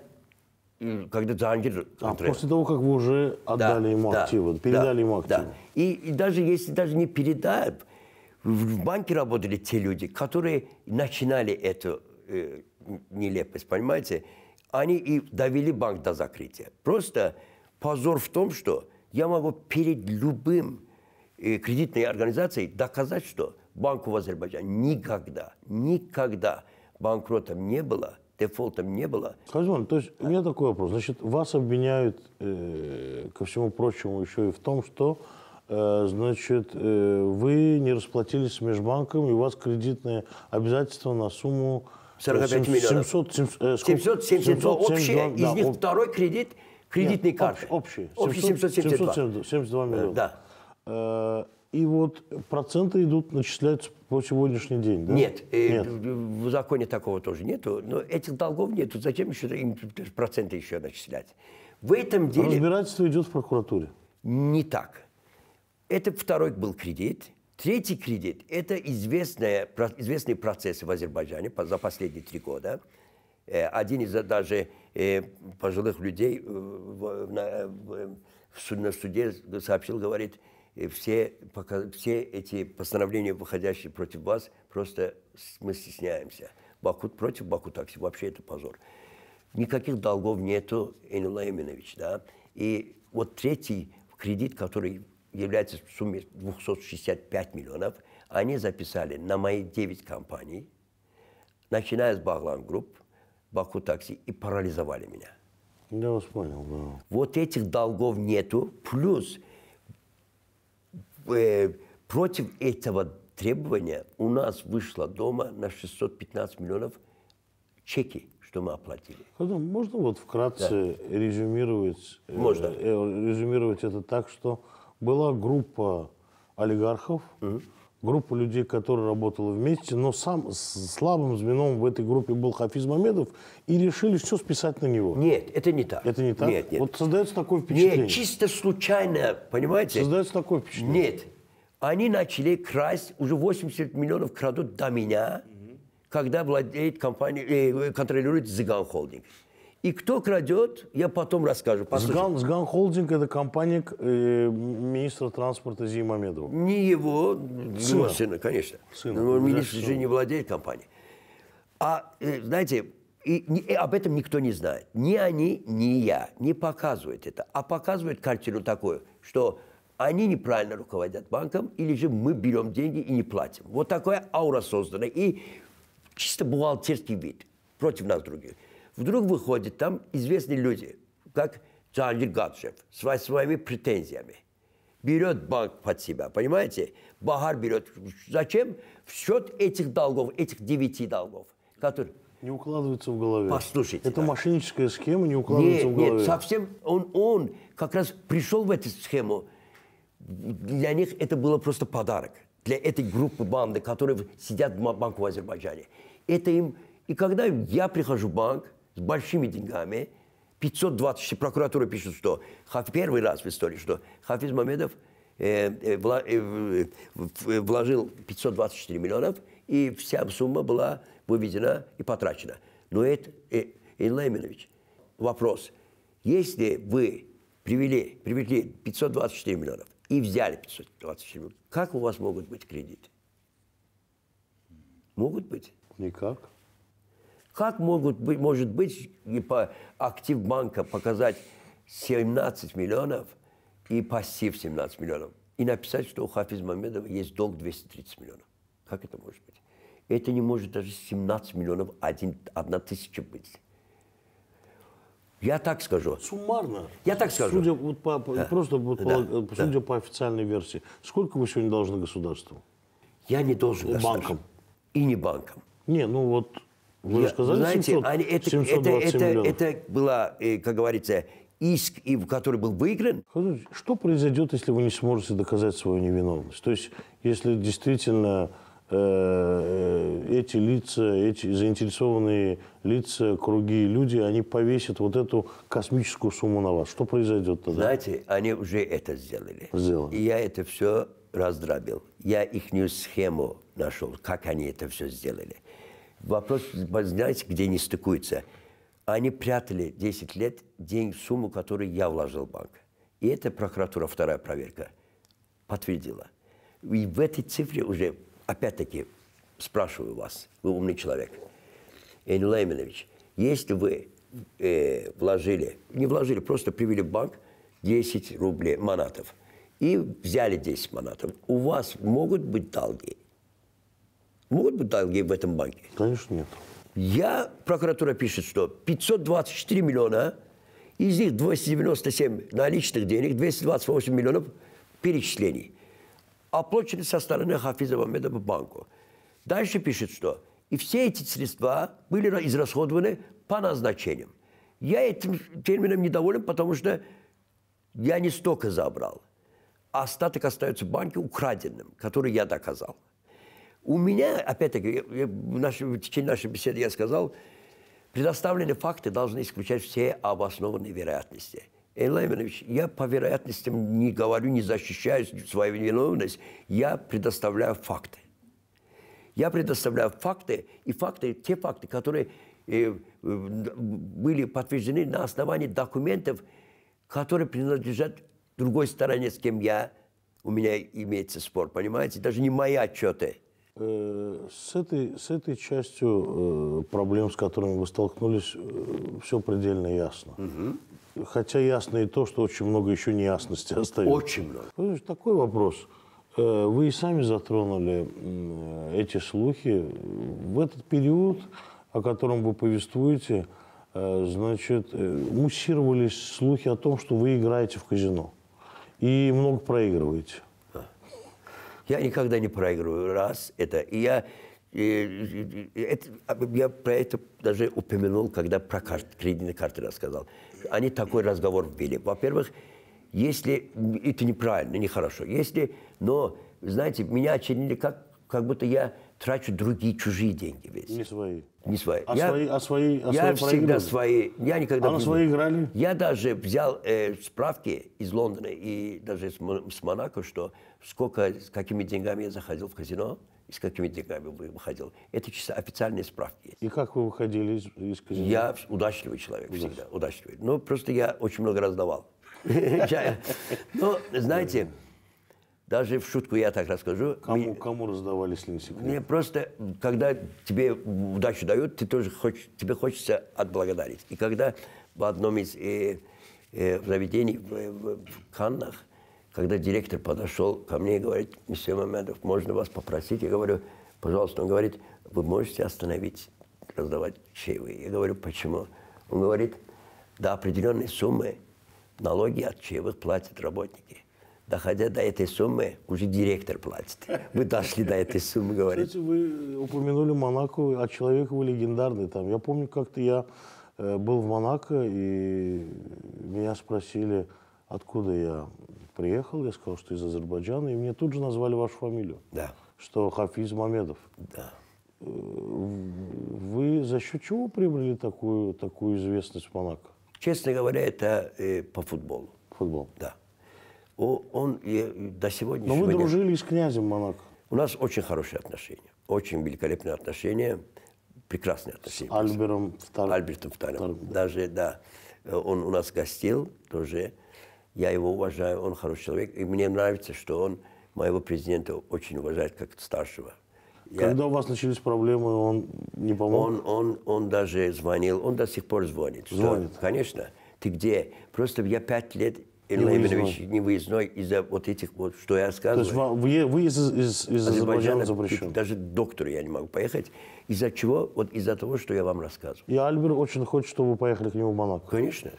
Speaker 1: когда Джангир... А Андрея. после
Speaker 2: того, как вы уже отдали да, ему да, активы, передали да, ему активы.
Speaker 1: Да. И, и даже если даже не передали, в банке работали те люди, которые начинали эту э, нелепость, понимаете? Они и довели банк до закрытия. Просто позор в том, что я могу перед любым э, кредитной организацией доказать, что банку в Азербайджане никогда, никогда банкротом не было – дефолтом не было.
Speaker 2: Казман, то есть а? у меня такой вопрос. Значит, вас обвиняют, э, ко всему прочему, еще и в том, что э, значит, э, вы не расплатились с межбанком, и у вас кредитное обязательство на сумму 45 э, 700, миллионов. 700, 700, 700, 772 общие, да, из них об...
Speaker 1: второй кредит кредитной карты. Общий. Общий 772.
Speaker 2: 772 миллиона. Э, да. Э, и вот проценты идут, начисляются по сегодняшний день, да? Нет, э, нет.
Speaker 1: в законе такого тоже нету, но этих долгов нету, зачем еще им проценты еще начислять?
Speaker 2: В этом деле... Разбирательство идет в прокуратуре. Не так.
Speaker 1: Это второй был кредит. Третий кредит – это известные, известные процессы в Азербайджане за последние три года. Э, один из э, даже пожилых людей в суде сообщил, говорит – и все, пока, все эти постановления, выходящие против вас, просто мы стесняемся. Баку против Баку такси вообще это позор. Никаких долгов нету, Энил Эминович, да. И вот третий кредит, который является в сумме 265 миллионов, они записали на мои 9 компаний, начиная с Баглан Групп, Баку Такси, и парализовали меня. Я вас понял, да. Вот этих долгов нету, плюс Э, против этого требования у нас вышло дома на 615 миллионов чеки, что мы оплатили.
Speaker 2: Можно вот вкратце да. резюмировать, э, Можно. Э, резюмировать это так, что была группа олигархов, угу группа людей, которые работала вместе, но сам слабым звеном в этой группе был Хафиз Мамедов, и решили все списать на него. Нет, это не так. Это не так? Нет, нет. Вот создается такое впечатление. Нет, чисто
Speaker 1: случайно, понимаете? Создается такое впечатление. Нет. Они начали красть, уже 80 миллионов крадут до меня, угу. когда владеет компания, э, контролирует Зиган Холдинг. И кто крадет, я потом расскажу. Сган,
Speaker 2: Сган Холдинг – это компания э, министра транспорта Зимомедова. Не его, сына, ну, сына
Speaker 1: конечно. Сына. Но министр же не владеет компанией. А, э, знаете, и, и э, об этом никто не знает. Ни они, ни я. Не показывают это. А показывают картину такую, что они неправильно руководят банком, или же мы берем деньги и не платим. Вот такая аура создана. И чисто бухгалтерский вид против нас других. Вдруг выходит там известные люди, как Джали Гаджев, с своими претензиями. Берет банк под себя, понимаете? Багар берет. Зачем? В счет этих долгов, этих девяти долгов, которые... Не
Speaker 2: укладывается в голове. Послушайте. Это да. мошенническая схема не укладывается нет, в голове. Нет, совсем
Speaker 1: он, он как раз пришел в эту схему. Для них это было просто подарок. Для этой группы банды, которые сидят в банку в Азербайджане. Это им... И когда я прихожу в банк, с большими деньгами. 520, прокуратура пишет, что в первый раз в истории, что Хафиз Мамедов э, э, вла, э, э вложил 524 миллионов, и вся сумма была выведена и потрачена. Но это, э, Ильнаменович, вопрос. Если вы привели, привели 524 миллионов и взяли 524 миллионов, как у вас могут быть кредиты? Могут быть? Никак. Как могут быть, может быть и по актив банка показать 17 миллионов и пассив 17 миллионов? И написать, что у Хафиз Мамедова есть долг 230 миллионов. Как это может быть? Это не может даже 17 миллионов один, одна тысяча быть.
Speaker 2: Я так скажу. Суммарно. Я так скажу. Судя вот по, да. просто вот да. по, э, судя да. по официальной версии, сколько вы сегодня должны государству? Я не должен. Банкам. И не банкам. Не, ну вот
Speaker 1: вы я, сказали знаете, 700, они, это, 727 это, миллионов. это, это была, э, как говорится,
Speaker 2: иск, и, который был выигран. Что произойдет, если вы не сможете доказать свою невиновность? То есть, если действительно э, э, эти лица, эти заинтересованные лица, круги, люди, они повесят вот эту космическую сумму на вас. Что произойдет тогда? Знаете,
Speaker 1: они уже это сделали. Сделали. И я это все раздробил. Я их схему нашел, как они это все сделали. Вопрос, знаете, где не стыкуется? Они прятали 10 лет день сумму, которую я вложил в банк. И это прокуратура, вторая проверка, подтвердила. И в этой цифре уже, опять-таки, спрашиваю вас, вы умный человек, Энил Эйменович, если вы э, вложили, не вложили, просто привели в банк 10 рублей, манатов, и взяли 10 манатов, у вас могут быть долги – Могут быть долги в этом банке? Конечно, нет. Я, прокуратура пишет, что 524 миллиона, из них 297 наличных денег, 228 миллионов перечислений. Оплачены со стороны Хафиза Мамеда по банку. Дальше пишет, что и все эти средства были израсходованы по назначениям. Я этим термином недоволен, потому что я не столько забрал. Остаток остается в банке украденным, который я доказал. У меня, опять-таки, в течение нашей беседы я сказал, предоставленные факты должны исключать все обоснованные вероятности. Элла я по вероятностям не говорю, не защищаю свою виновность, я предоставляю факты. Я предоставляю факты, и факты, те факты, которые э, э, были подтверждены на основании документов, которые принадлежат другой стороне, с кем я, у меня имеется спор, понимаете? Даже не мои отчеты –
Speaker 2: Э, с этой, с этой частью э, проблем, с которыми вы столкнулись, э, все предельно ясно. Угу. Хотя ясно и то, что очень много еще неясности остается. Очень много. Такой вопрос. Вы и сами затронули эти слухи. В этот период, о котором вы повествуете, значит, муссировались слухи о том, что вы играете в казино и много проигрываете.
Speaker 1: Я никогда не проигрываю. Раз это. И я и, и, и, это, а, я про это даже упомянул, когда про карт, кредитные карты рассказал. Они такой разговор ввели. Во-первых, если это неправильно, нехорошо. Если, но, знаете, меня очинили как, как будто я трачу другие чужие деньги
Speaker 2: весь. Не свои.
Speaker 1: Не свои. А я, свои, а свои, а я свои всегда свои.
Speaker 2: Я никогда. А на свои
Speaker 1: играли? Я даже взял э, справки из Лондона и даже с, с Монако, что сколько, с какими деньгами я заходил в казино и с какими деньгами выходил. Это чисто официальные справки. есть. И как вы выходили из, из казино? Я удачливый человек Удач. всегда, удачливый. Но ну, просто я очень много раздавал. Но ну, знаете. Даже в шутку я так расскажу. Кому, мне, кому раздавали, если не Мне просто, когда тебе удачу дают, ты тоже хочешь, тебе хочется отблагодарить. И когда в одном из э, э, заведений в, э, в, в Каннах, когда директор подошел ко мне и говорит, мистер Мамедов, можно вас попросить? Я говорю, пожалуйста. Он говорит, вы можете остановить раздавать чаевые? Я говорю, почему? Он говорит, до определенной суммы налоги от чаевых платят работники – доходя до этой суммы, уже директор платит. Вы дошли до этой суммы, говорит.
Speaker 2: Кстати, вы упомянули Монако, а человек вы легендарный там. Я помню, как-то я э, был в Монако, и меня спросили, откуда я приехал. Я сказал, что из Азербайджана, и мне тут же назвали вашу фамилию. Да. Что Хафиз Мамедов. Да. Э, вы за счет чего приобрели такую, такую известность в Монако? Честно говоря, это э, по футболу. Футбол? Да он
Speaker 1: до сегодняшнего дня... Но вы дружили с князем Монако. У нас очень хорошие отношения, очень великолепные отношения, прекрасные отношения. С Альбером II. Альбертом II. Вторым. Даже, да, он у нас гостил тоже. Я его уважаю, он хороший человек. И мне нравится, что он моего президента очень уважает как старшего. Я... Когда
Speaker 2: у вас начались проблемы, он
Speaker 1: не помог? Он, он, он даже звонил, он до сих пор звонит. Звонит? Что, конечно. Ты где? Просто я пять лет Илья Владимирович не выездной из-за вот этих вот, что я рассказывал. То есть выезд из, из, из Азербайджана, Азербайджана Даже к доктору я не могу поехать. Из-за чего? Вот из-за того, что я вам рассказываю.
Speaker 2: И Альбер очень хочет, чтобы вы поехали к нему в Монако.
Speaker 1: Конечно.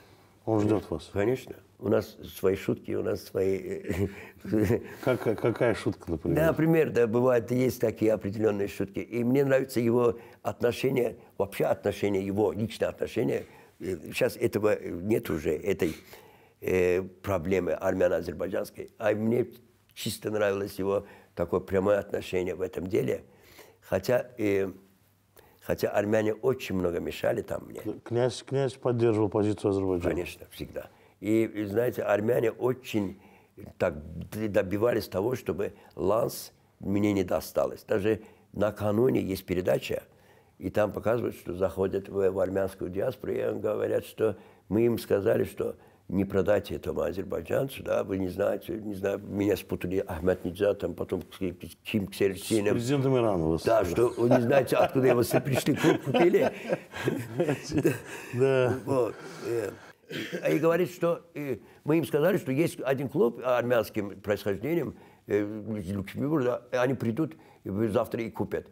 Speaker 1: Он ждет вас. Конечно. У нас свои шутки, у нас свои... Э, как, какая шутка, например? Да, например, да, бывают, есть такие определенные шутки. И мне нравится его отношение, вообще отношение, его личное отношение. Э, сейчас этого нет уже, этой Э, проблемы армяно-азербайджанской. А мне чисто нравилось его такое прямое отношение в этом деле. Хотя, и э, хотя армяне очень много мешали там мне.
Speaker 2: Князь, князь поддерживал позицию
Speaker 1: Азербайджана? Конечно, всегда. И, знаете, армяне очень так добивались того, чтобы Ланс мне не досталось. Даже накануне есть передача, и там показывают, что заходят в, в армянскую диаспору, и говорят, что мы им сказали, что не продать этому азербайджанцу, да, вы не знаете, не знаю, меня спутали Ахмед Там потом с Ким Ксерсином. президентом Ирана вас. Да, что вы не знаете, откуда его все пришли, купили. Да. Вот. Э, а и говорит, что э, мы им сказали, что есть один клуб армянским происхождением, э, они придут, завтра и купят.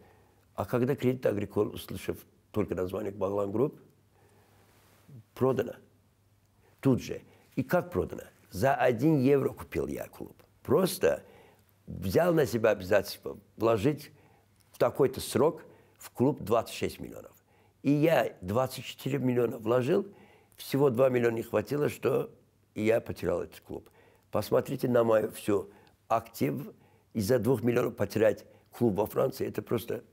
Speaker 1: А когда кредит Агрикол, услышав только название Баглан Групп, продано тут же. И как продано? За 1 евро купил я клуб. Просто взял на себя обязательство вложить в такой-то срок в клуб 26 миллионов. И я 24 миллиона вложил, всего 2 миллиона не хватило, что я потерял этот клуб. Посмотрите на мою всю актив. Из-за 2 миллионов потерять клуб во Франции, это просто...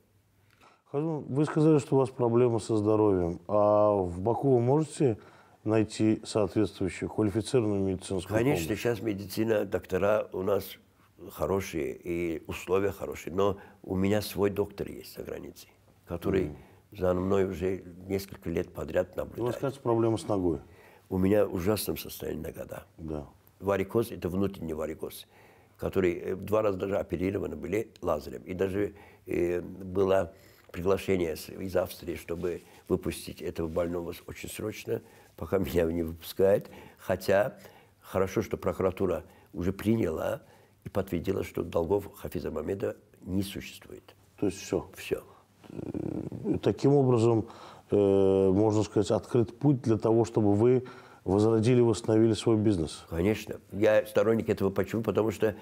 Speaker 2: Вы сказали, что у вас проблемы со здоровьем. А в Баку вы можете найти соответствующую квалифицированную медицинскую Конечно, помощь.
Speaker 1: сейчас медицина,
Speaker 2: доктора у нас
Speaker 1: хорошие и условия хорошие, но у меня свой доктор есть за границей, который mm. за мной уже несколько лет подряд ну, наблюдает.
Speaker 2: У вас, кажется, проблема с ногой.
Speaker 1: У меня в ужасном состоянии нога, да. да. Варикоз – это внутренний варикоз, который э, два раза даже оперированы были лазером. И даже э, было приглашение из Австрии, чтобы выпустить этого больного очень срочно, пока меня не выпускает, Хотя хорошо, что прокуратура уже приняла и
Speaker 2: подтвердила, что долгов Хафиза Мамеда не существует. То есть все? Все. Э, таким образом, э, можно сказать, открыт путь для того, чтобы вы возродили, восстановили свой бизнес. Конечно.
Speaker 1: Я сторонник этого. Почему? Потому что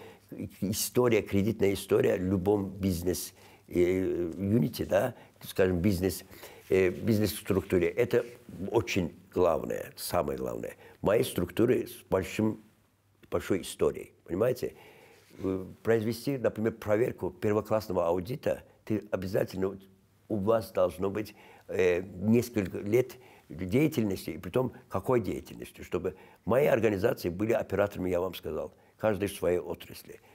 Speaker 1: история, кредитная история в любом бизнес-юните, э, э, да, скажем, бизнес-бизнес Э, бизнес-структуре. Это очень главное, самое главное. Мои структуры с большим, большой историей, понимаете? Э, произвести, например, проверку первоклассного аудита, ты обязательно, у вас должно быть э, несколько лет деятельности, и при том, какой деятельности, чтобы мои организации были операторами, я вам сказал, каждый в своей отрасли –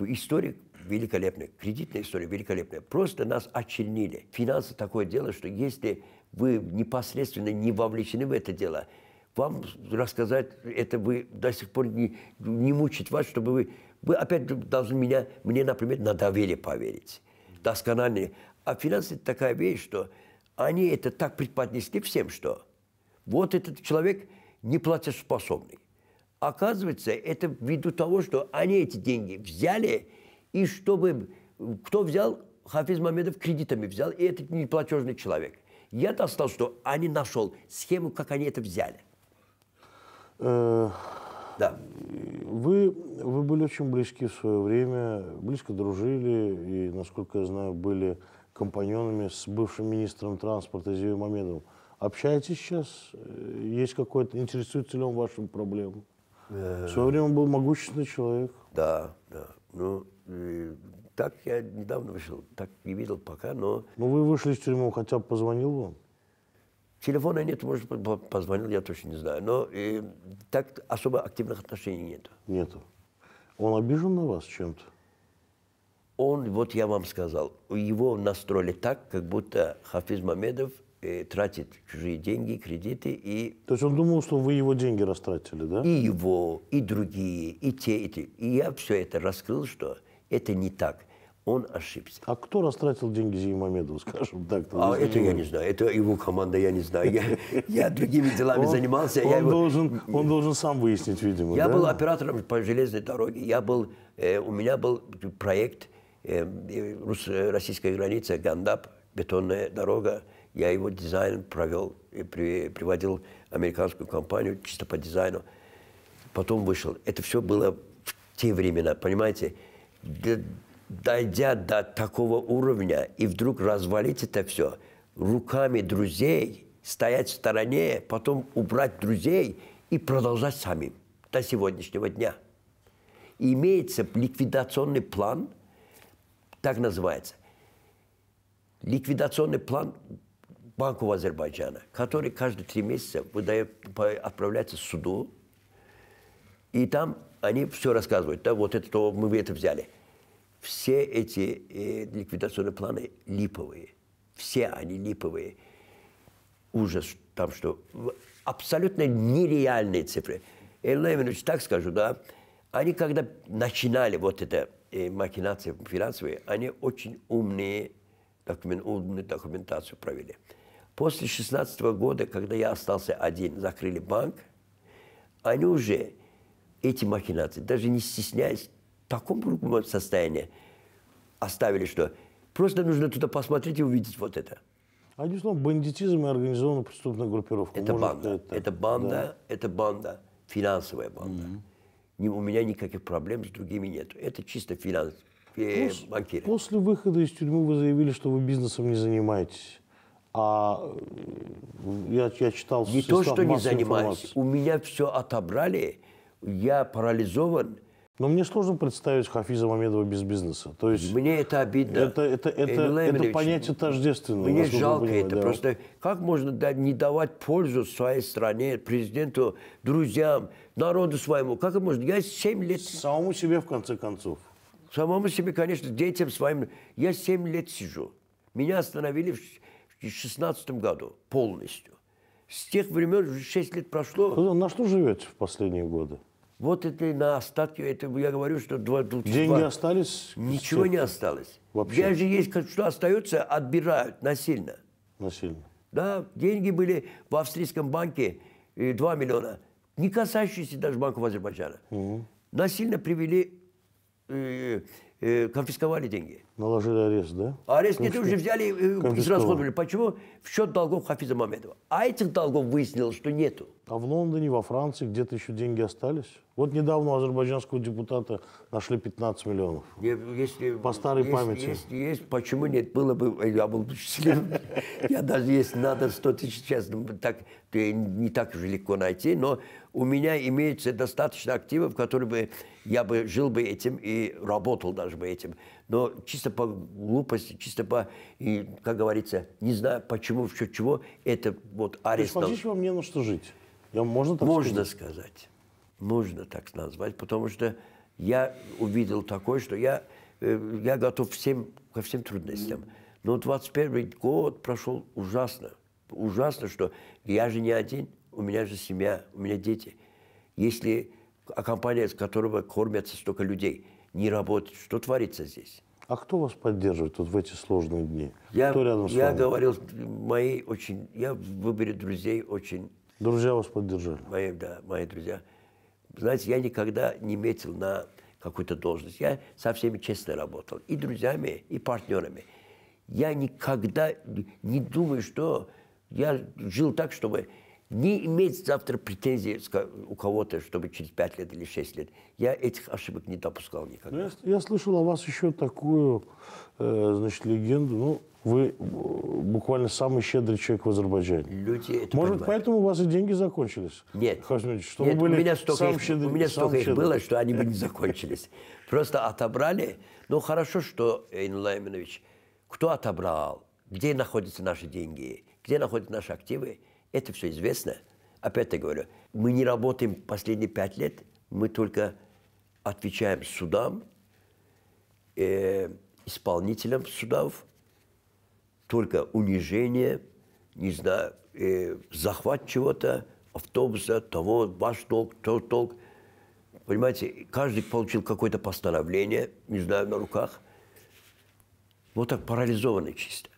Speaker 1: Историк великолепная, кредитная история великолепная. Просто нас очернили. Финансы такое дело, что если вы непосредственно не вовлечены в это дело, вам рассказать это вы до сих пор не, не мучить вас, чтобы вы... Вы опять должны меня, мне, например, на доверие поверить. Досконально. А финансы – это такая вещь, что они это так преподнесли всем, что вот этот человек неплатежеспособный. Оказывается, это ввиду того, что они эти деньги взяли, и чтобы кто взял, Хафиз Мамедов кредитами взял, и этот неплатежный человек. Я достал, что они нашел схему, как они это взяли.
Speaker 2: Э, да. Вы, вы были очень близки в свое время, близко дружили и, насколько я знаю, были компаньонами с бывшим министром транспорта Зией Мамедовым. Общаетесь сейчас? Э, есть какой-то, интересуется ли он вашим проблемам? В свое время он был могущественный человек. Да,
Speaker 1: да. Ну, так я недавно вышел, так не видел пока, но...
Speaker 2: Ну, вы вышли из тюрьмы, хотя бы позвонил вам? Телефона нет,
Speaker 1: может, позвонил, я точно не знаю. Но и, так особо активных отношений нет. Нету. Он обижен на вас чем-то? Он, вот я вам сказал, его настроили так, как будто Хафиз Мамедов – Э, тратит чужие деньги, кредиты и...
Speaker 2: То есть он думал, что
Speaker 1: вы его деньги растратили, да? И его, и другие, и те, и те. И я все это раскрыл, что это не так. Он ошибся. А кто растратил деньги Зимамедову, скажем так? А это я не знаю. Это его команда, я не знаю. Я, я другими делами он, занимался. Он, я его... должен,
Speaker 2: он должен сам выяснить, видимо. Я да? был
Speaker 1: оператором по железной дороге. Я был, э, у меня был проект э, э рус, российская граница, Гандап, бетонная дорога я его дизайн провел и при, приводил американскую компанию чисто по дизайну. Потом вышел. Это все было в те времена, понимаете? Дойдя до такого уровня, и вдруг развалить это все руками друзей, стоять в стороне, потом убрать друзей и продолжать самим до сегодняшнего дня. И имеется ликвидационный план, так называется. Ликвидационный план Банку Азербайджана, который каждые три месяца выдает, отправляется в суду, и там они все рассказывают, да, вот это то, мы это взяли. Все эти э, ликвидационные планы липовые, все они липовые. Ужас там, что абсолютно нереальные цифры. Элевинович, так скажу, да, они когда начинали вот это э, махинации финансовые, они очень умные, документ, умную документацию провели. После 16 -го года, когда я остался один, закрыли банк, они уже эти махинации, даже не стесняясь, в таком грубом состоянии оставили, что просто нужно туда посмотреть и увидеть вот это.
Speaker 2: Они словом, бандитизм и организованная преступная группировка. Это Может, банда. Это, это банда, да. это банда,
Speaker 1: финансовая банда. Угу. Не, у меня никаких проблем с другими нет. Это
Speaker 2: чисто финанс, э, после, банкиры. После выхода из тюрьмы вы заявили, что вы бизнесом не занимаетесь. А я, я читал... Не то, что не занимаюсь. Информации.
Speaker 1: У меня все отобрали. Я парализован. Но мне сложно представить Хафиза Мамедова без бизнеса. То есть мне это обидно. Это, это, это, это понятие
Speaker 2: тождественное. Мне жалко это. Да. Просто
Speaker 1: как можно да, не давать пользу своей стране, президенту, друзьям, народу своему? Как можно? Я 7 лет... Самому себе, в конце концов. Самому себе, конечно, детям своим. Я 7 лет сижу. Меня остановили в 2016 году полностью. С тех времен уже 6 лет прошло. Ну, на что живете в последние годы? Вот это на остатки, это я говорю, что два, Деньги два, остались?
Speaker 2: Ничего не осталось.
Speaker 1: Вообще? я же есть, что остается, отбирают насильно. Насильно? Да, деньги были в австрийском банке 2 э, миллиона, не касающиеся даже банков Азербайджана. Угу. Насильно привели э, э, конфисковали деньги. Наложили арест, да? А арест Конфис... нет, уже взяли, э, израсходовали. Почему? В счет долгов Хафиза Мамедова.
Speaker 2: А этих долгов выяснилось, что нету. А в Лондоне, во Франции где-то еще деньги остались. Вот недавно у азербайджанского депутата нашли 15 миллионов. Ну, если, По старой если, памяти. Если
Speaker 1: есть, почему нет? Было бы, э, я был бы счастлив. Я даже, если надо 100 тысяч сейчас, ну, так, то не так же легко найти, но у меня имеется достаточно активов, которые бы я бы жил бы этим и работал даже бы этим. Но чисто по глупости, чисто по, и, как говорится, не знаю почему, в счет чего, это вот арест. То есть, вам не на что жить? Я, ну, можно так Можно сказать? сказать. Можно так назвать, потому что я увидел такое, что я, э, я готов всем, ко всем трудностям. Но 21 год прошел ужасно. Ужасно, что я же не один, у меня же семья, у меня дети. Если компания, с которого кормятся столько людей, не работает, что творится здесь?
Speaker 2: А кто вас поддерживает вот в эти сложные дни? Я, кто рядом с я вами? говорил,
Speaker 1: мои очень, я в выборе друзей очень Друзья вас поддержали. Мои, да, мои друзья. Знаете, я никогда не метил на какую-то должность. Я со всеми честно работал. И друзьями, и партнерами. Я никогда не думаю, что я жил так, чтобы не иметь завтра претензий у кого-то, чтобы через 5 лет или 6 лет. Я этих ошибок не допускал никогда.
Speaker 2: Ну, я, я слышал о вас еще такую, э, значит, легенду. Ну, вы э, буквально самый щедрый человек в Азербайджане. Люди это Может, понимают. поэтому у вас и деньги закончились? Нет.
Speaker 1: что Нет, были у меня столько, их, щедрый, у меня столько щедрый. их было, что они бы не закончились. Просто отобрали. Ну, хорошо, что, Эйн Лайманович, кто отобрал? Где находятся наши деньги? Где находятся наши активы? Это все известно. Опять-таки говорю, мы не работаем последние пять лет, мы только отвечаем судам, э, исполнителям судов, только унижение, не знаю, э, захват чего-то, автобуса, того, ваш долг, тот долг. Понимаете, каждый получил какое-то постановление,
Speaker 2: не знаю, на руках. Вот так парализованы чисто.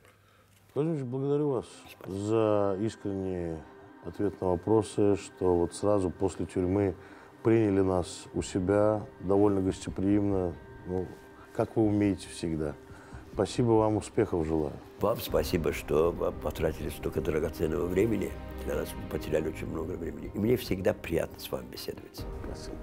Speaker 2: Владимирович, благодарю вас Спасибо. за искренний ответ на вопросы, что вот сразу после тюрьмы приняли нас у себя довольно гостеприимно, ну, как вы умеете всегда. Спасибо вам, успехов желаю. Вам спасибо,
Speaker 1: что потратили столько драгоценного времени. Для нас потеряли очень много времени. И мне всегда приятно с вами беседовать. Спасибо.